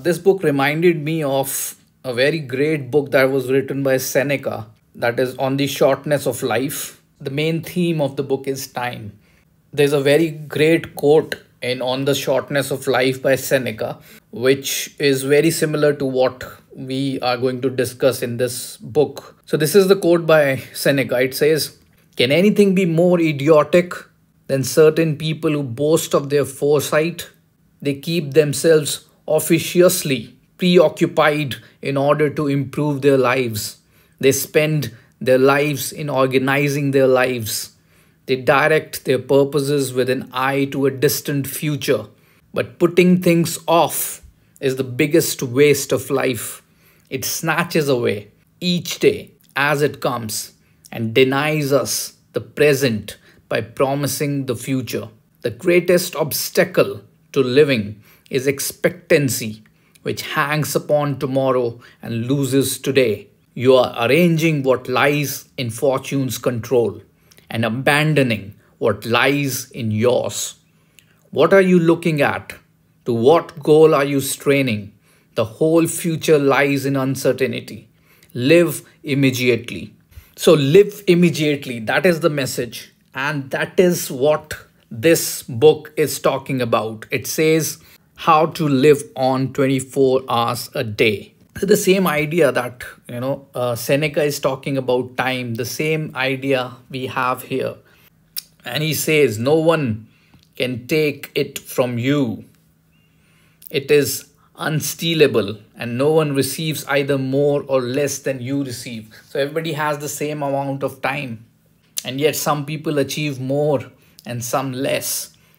This book reminded me of a very great book that was written by Seneca, that is on the shortness of life. The main theme of the book is time. There's a very great quote in On the Shortness of Life by Seneca, which is very similar to what we are going to discuss in this book. So, this is the quote by Seneca. It says, Can anything be more idiotic than certain people who boast of their foresight? They keep themselves officiously preoccupied in order to improve their lives. They spend their lives in organizing their lives. They direct their purposes with an eye to a distant future. But putting things off is the biggest waste of life. It snatches away each day as it comes and denies us the present by promising the future. The greatest obstacle to living is expectancy, which hangs upon tomorrow and loses today. You are arranging what lies in fortune's control and abandoning what lies in yours. What are you looking at? To what goal are you straining? The whole future lies in uncertainty. Live immediately. So, live immediately. That is the message. And that is what this book is talking about. It says, how to live on 24 hours a day the same idea that you know uh, seneca is talking about time the same idea we have here and he says no one can take it from you it is unstealable and no one receives either more or less than you receive so everybody has the same amount of time and yet some people achieve more and some less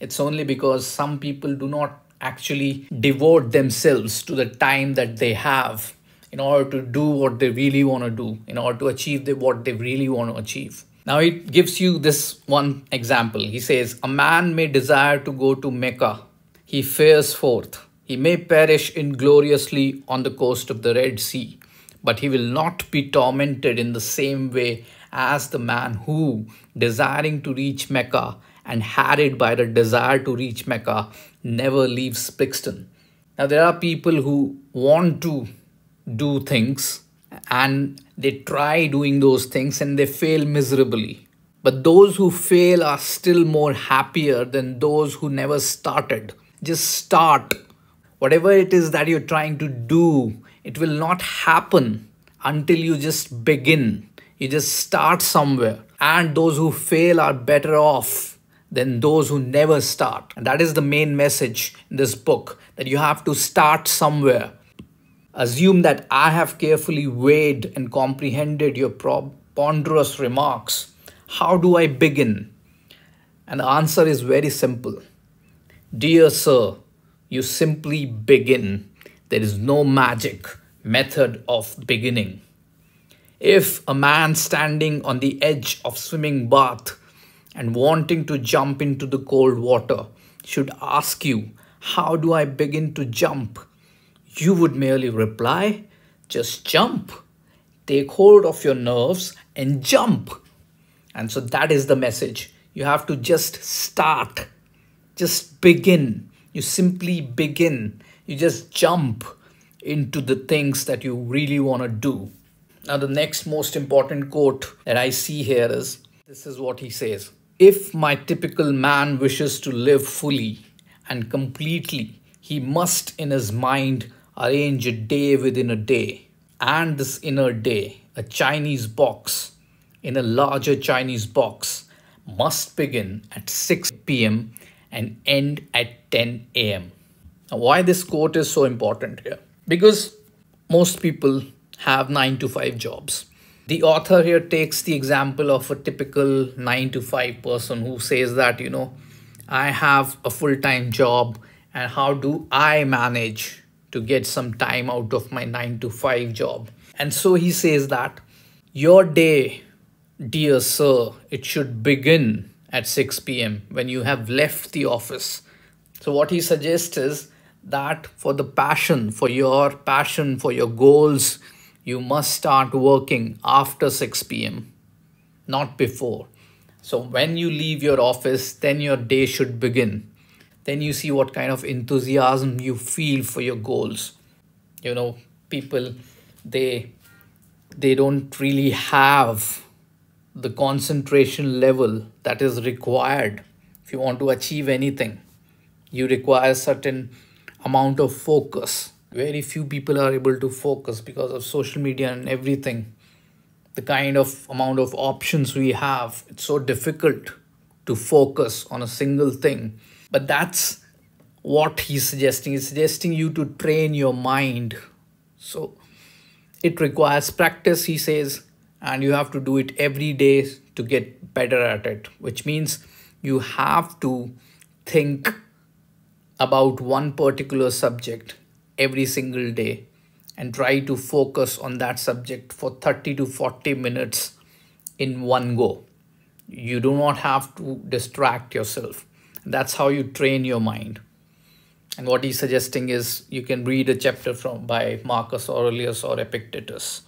it's only because some people do not actually devote themselves to the time that they have in order to do what they really want to do, in order to achieve the, what they really want to achieve. Now, it gives you this one example. He says, A man may desire to go to Mecca, he fares forth. He may perish ingloriously on the coast of the Red Sea, but he will not be tormented in the same way as the man who, desiring to reach Mecca and harried by the desire to reach Mecca, never leaves Brixton. Now, there are people who want to do things and they try doing those things and they fail miserably. But those who fail are still more happier than those who never started. Just start. Whatever it is that you're trying to do, it will not happen until you just begin. You just start somewhere. And those who fail are better off than those who never start. And that is the main message in this book that you have to start somewhere. Assume that I have carefully weighed and comprehended your ponderous remarks. How do I begin? And the answer is very simple. Dear sir, you simply begin. There is no magic method of beginning. If a man standing on the edge of swimming bath and wanting to jump into the cold water should ask you, how do I begin to jump? You would merely reply, just jump. Take hold of your nerves and jump. And so that is the message. You have to just start. Just begin. You simply begin. You just jump into the things that you really want to do. Now, the next most important quote that I see here is this is what he says If my typical man wishes to live fully and completely, he must in his mind arrange a day within a day, and this inner day, a Chinese box in a larger Chinese box, must begin at 6 p.m. and end at 10 a.m. Now, why this quote is so important here? Because most people have 9 to 5 jobs. The author here takes the example of a typical 9 to 5 person who says that, you know, I have a full-time job and how do I manage to get some time out of my 9 to 5 job? And so he says that your day, dear sir, it should begin at 6 p.m. when you have left the office. So what he suggests is that for the passion, for your passion, for your goals, you must start working after 6 p.m., not before. So when you leave your office, then your day should begin. Then you see what kind of enthusiasm you feel for your goals. You know, people, they, they don't really have the concentration level that is required if you want to achieve anything. You require a certain amount of focus very few people are able to focus because of social media and everything the kind of amount of options we have it's so difficult to focus on a single thing but that's what he's suggesting he's suggesting you to train your mind so it requires practice he says and you have to do it every day to get better at it which means you have to think about one particular subject every single day and try to focus on that subject for 30 to 40 minutes in one go. You do not have to distract yourself. That's how you train your mind. And what he's suggesting is you can read a chapter from by Marcus Aurelius or Epictetus,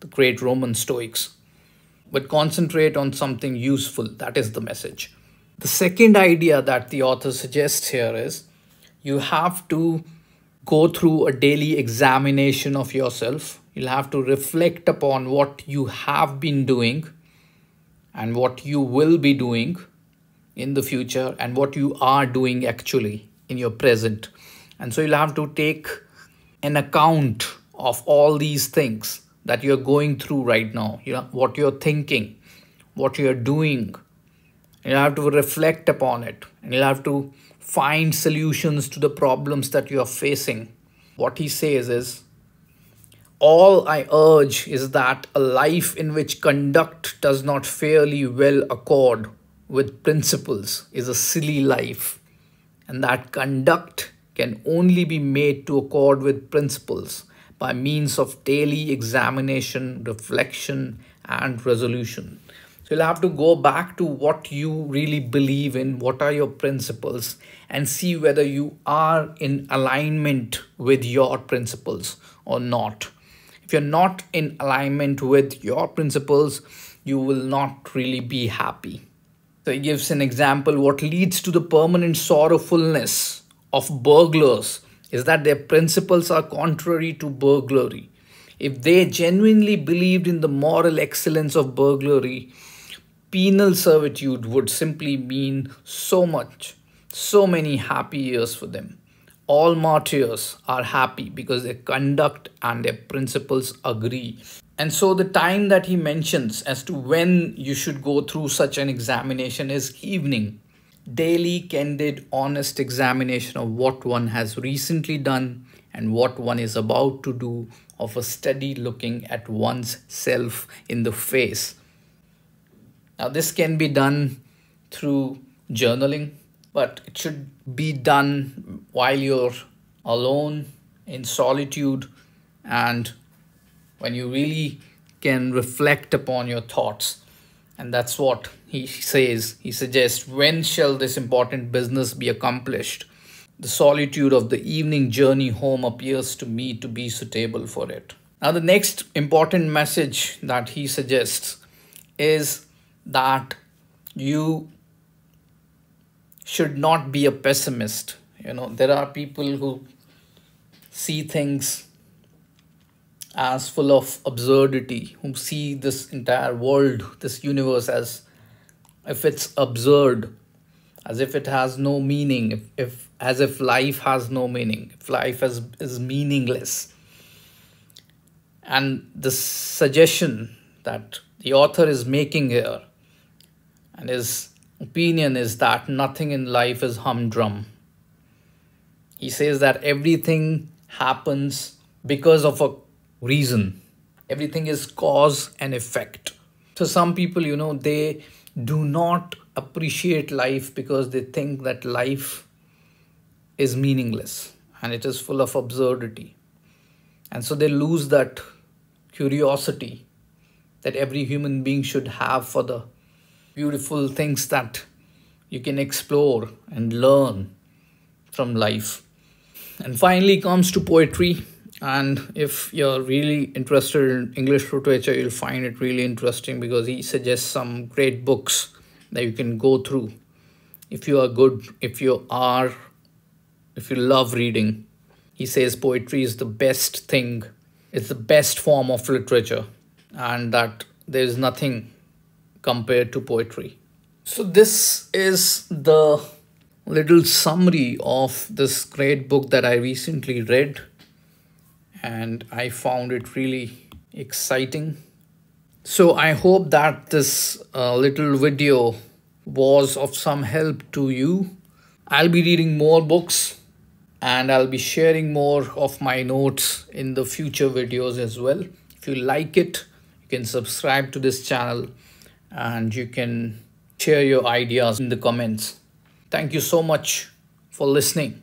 the great Roman Stoics, but concentrate on something useful. That is the message. The second idea that the author suggests here is you have to go through a daily examination of yourself. You'll have to reflect upon what you have been doing and what you will be doing in the future and what you are doing actually in your present. And so you'll have to take an account of all these things that you're going through right now, you know, what you're thinking, what you're doing. You'll have to reflect upon it and you'll have to find solutions to the problems that you are facing. What he says is, all I urge is that a life in which conduct does not fairly well accord with principles is a silly life, and that conduct can only be made to accord with principles by means of daily examination, reflection, and resolution. So you'll have to go back to what you really believe in, what are your principles, and see whether you are in alignment with your principles or not. If you're not in alignment with your principles, you will not really be happy. So he gives an example what leads to the permanent sorrowfulness of burglars is that their principles are contrary to burglary. If they genuinely believed in the moral excellence of burglary, penal servitude would simply mean so much, so many happy years for them. All martyrs are happy because their conduct and their principles agree. And so the time that he mentions as to when you should go through such an examination is evening. Daily, candid, honest examination of what one has recently done and what one is about to do of a steady looking at one's self in the face now, this can be done through journaling, but it should be done while you're alone in solitude and when you really can reflect upon your thoughts. And that's what he says. He suggests, when shall this important business be accomplished? The solitude of the evening journey home appears to me to be suitable for it. Now, the next important message that he suggests is that you should not be a pessimist you know there are people who see things as full of absurdity who see this entire world this universe as if it's absurd as if it has no meaning if, if as if life has no meaning if life is, is meaningless and the suggestion that the author is making here and his opinion is that nothing in life is humdrum. He says that everything happens because of a reason. Everything is cause and effect. So some people, you know, they do not appreciate life because they think that life is meaningless and it is full of absurdity. And so they lose that curiosity that every human being should have for the beautiful things that you can explore and learn from life. And finally comes to poetry. And if you're really interested in English literature, you'll find it really interesting because he suggests some great books that you can go through. If you are good, if you are, if you love reading, he says poetry is the best thing. It's the best form of literature and that there is nothing compared to poetry. So, this is the little summary of this great book that I recently read, and I found it really exciting. So, I hope that this uh, little video was of some help to you. I'll be reading more books and I'll be sharing more of my notes in the future videos as well. If you like it, you can subscribe to this channel and you can share your ideas in the comments. Thank you so much for listening.